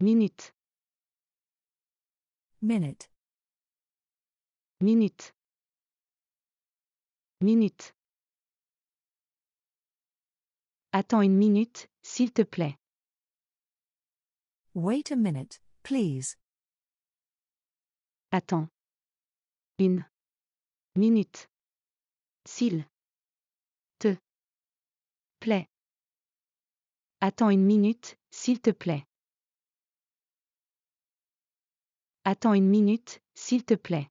Minute. Minute. Minute. Minute. Attends une minute, s'il te plaît. Wait a minute, please. Attends. Une. Minute. S'il. Te. Plaît. Attends une minute, s'il te plaît. Attends une minute, s'il te plaît.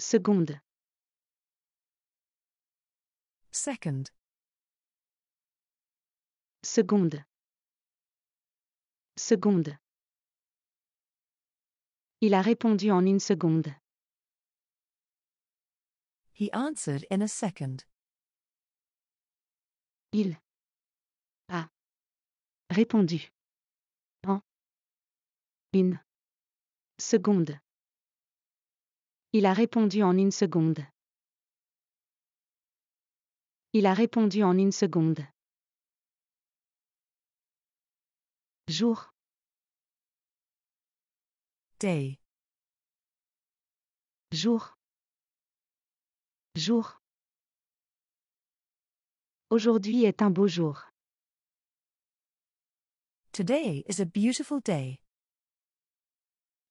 Seconde. Second. Seconde. Seconde. Il a répondu en une seconde. He answered in a second. Il a répondu une seconde. Il a répondu en une seconde. Il a répondu en une seconde. Jour. Day. Jour. Jour. Aujourd'hui est un beau jour. Today is a beautiful day.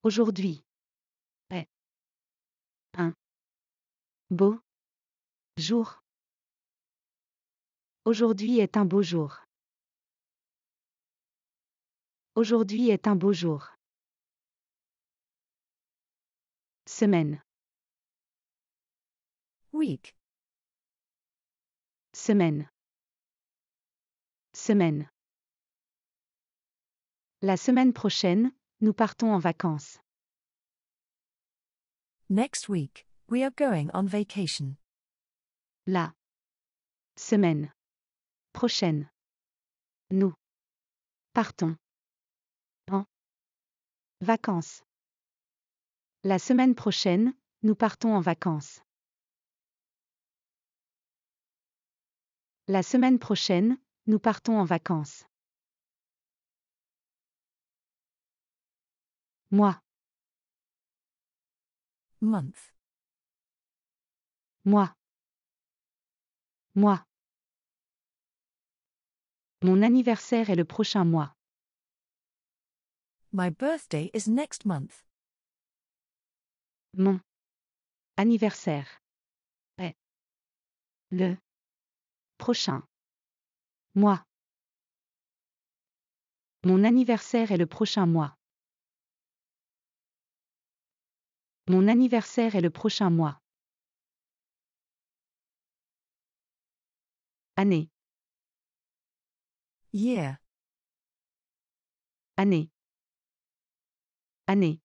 Aujourd'hui. Un. Beau. Jour. Aujourd'hui est un beau jour. Aujourd'hui est un beau jour. Semaine. Week. Semaine. Semaine. La semaine prochaine, nous partons en vacances. Next week, we are going on vacation. La semaine prochaine. Nous partons en vacances. La semaine prochaine, nous partons en vacances. La semaine prochaine, nous partons en vacances. Moi. Month. Moi. Moi. Mon anniversaire est le prochain mois. My birthday is next month. Mon anniversaire est le prochain mois. Mon anniversaire est le prochain mois. Mon anniversaire est le prochain mois. Année. Year. Année. Année.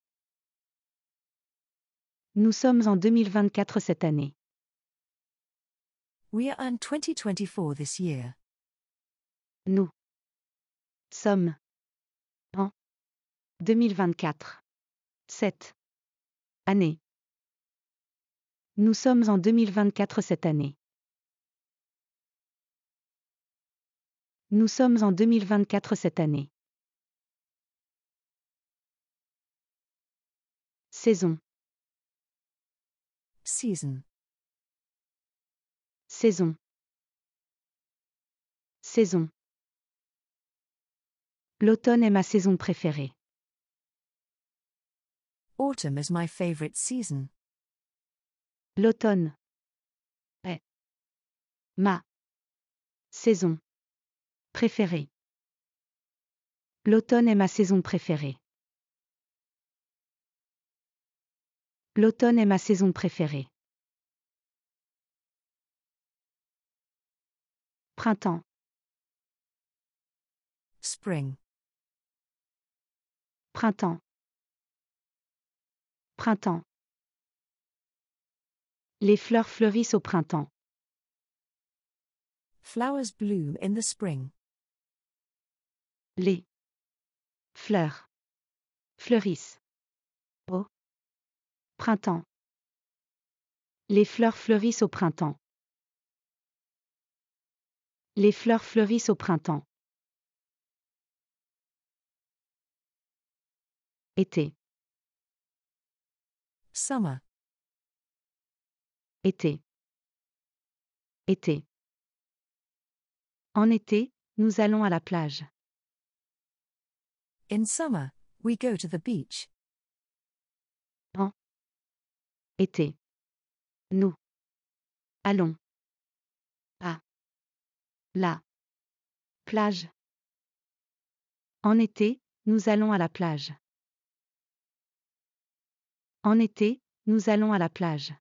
Nous sommes en 2024 cette année. We are in 2024 this year. Nous sommes en 2024. 7. Année. Nous sommes en 2024 cette année. Nous sommes en 2024 cette année. Saison. Season. Saison. Saison. L'automne est ma saison préférée. Autumn is my season. L'automne est ma saison préférée. L'automne est ma saison préférée. L'automne est ma saison préférée. Printemps. Spring. Printemps. Printemps. Les fleurs fleurissent au printemps. Flowers bloom in the spring. Les fleurs fleurissent au printemps. Les fleurs fleurissent au printemps. Les fleurs fleurissent au printemps. Été. Summer. Été. Été. En été, nous allons à la plage. In summer, we go to the beach. En été. Nous allons à la plage. En été, nous allons à la plage. En été, nous allons à la plage.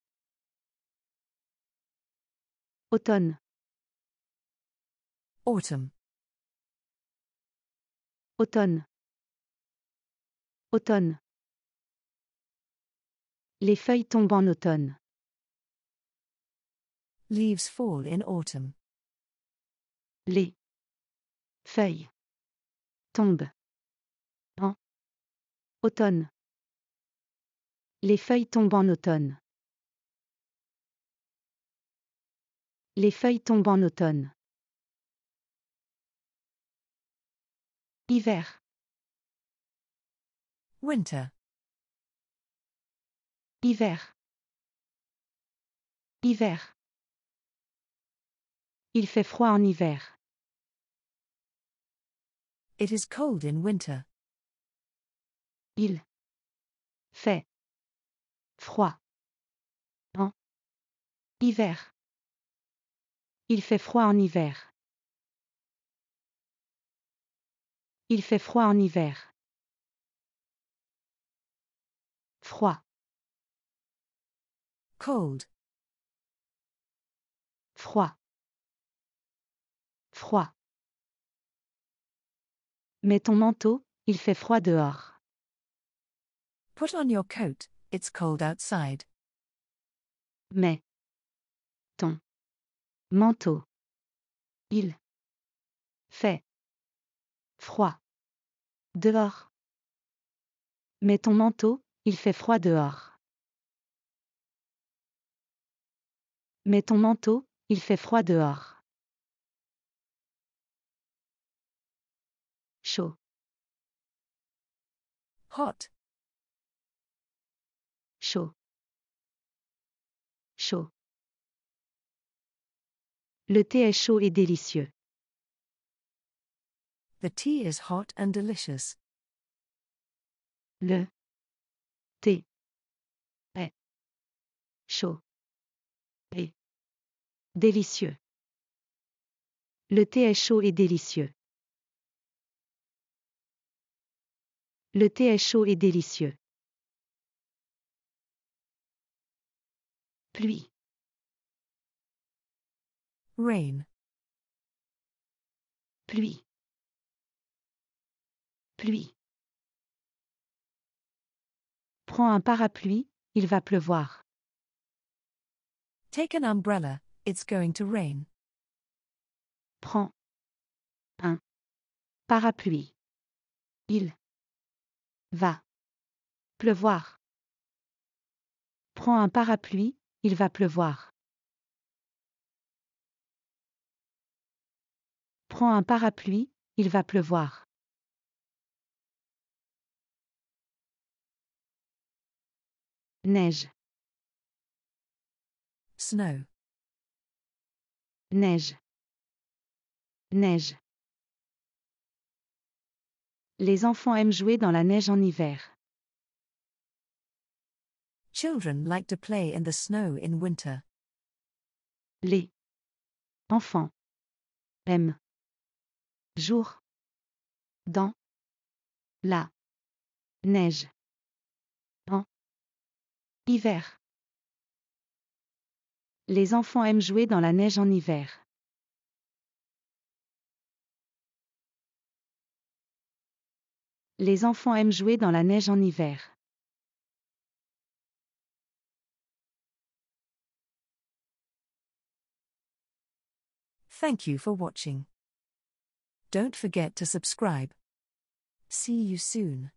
Automne. Autumn. Automne. Automne. Les feuilles tombent en automne. Leaves fall in autumn. Les feuilles tombent en automne. Les feuilles tombent en automne. Les feuilles tombent en automne. Hiver. Winter. Hiver. Hiver. Il fait froid en hiver. It is cold in winter. Il fait Froid. En hein, hiver. Il fait froid en hiver. Il fait froid en hiver. Froid. Cold. Froid. Froid. Mets ton manteau, il fait froid dehors. Put on your coat, It's cold outside. Mais. Ton. Manteau. Il. Fait. Froid. Dehors. Mets ton manteau, il fait froid dehors. Mets ton manteau, il fait froid dehors. Chaud. Hot. Le thé est chaud et délicieux. The tea is hot and delicious. Le thé est chaud et délicieux. Le thé est chaud et délicieux. Le thé est chaud et délicieux. Pluie. Rain. Pluie. Pluie. Prends un parapluie, il va pleuvoir. Take an umbrella, it's going to rain. Prends un parapluie. Il va pleuvoir. Prends un parapluie, il va pleuvoir. Prends un parapluie, il va pleuvoir. Neige. Snow. Neige. Neige. Les enfants aiment jouer dans la neige en hiver. Children like to play in the snow in winter. Les enfants aiment jour dans la neige en hiver Les enfants aiment jouer dans la neige en hiver. Les enfants aiment jouer dans la neige en hiver. Thank you for watching. Don't forget to subscribe. See you soon.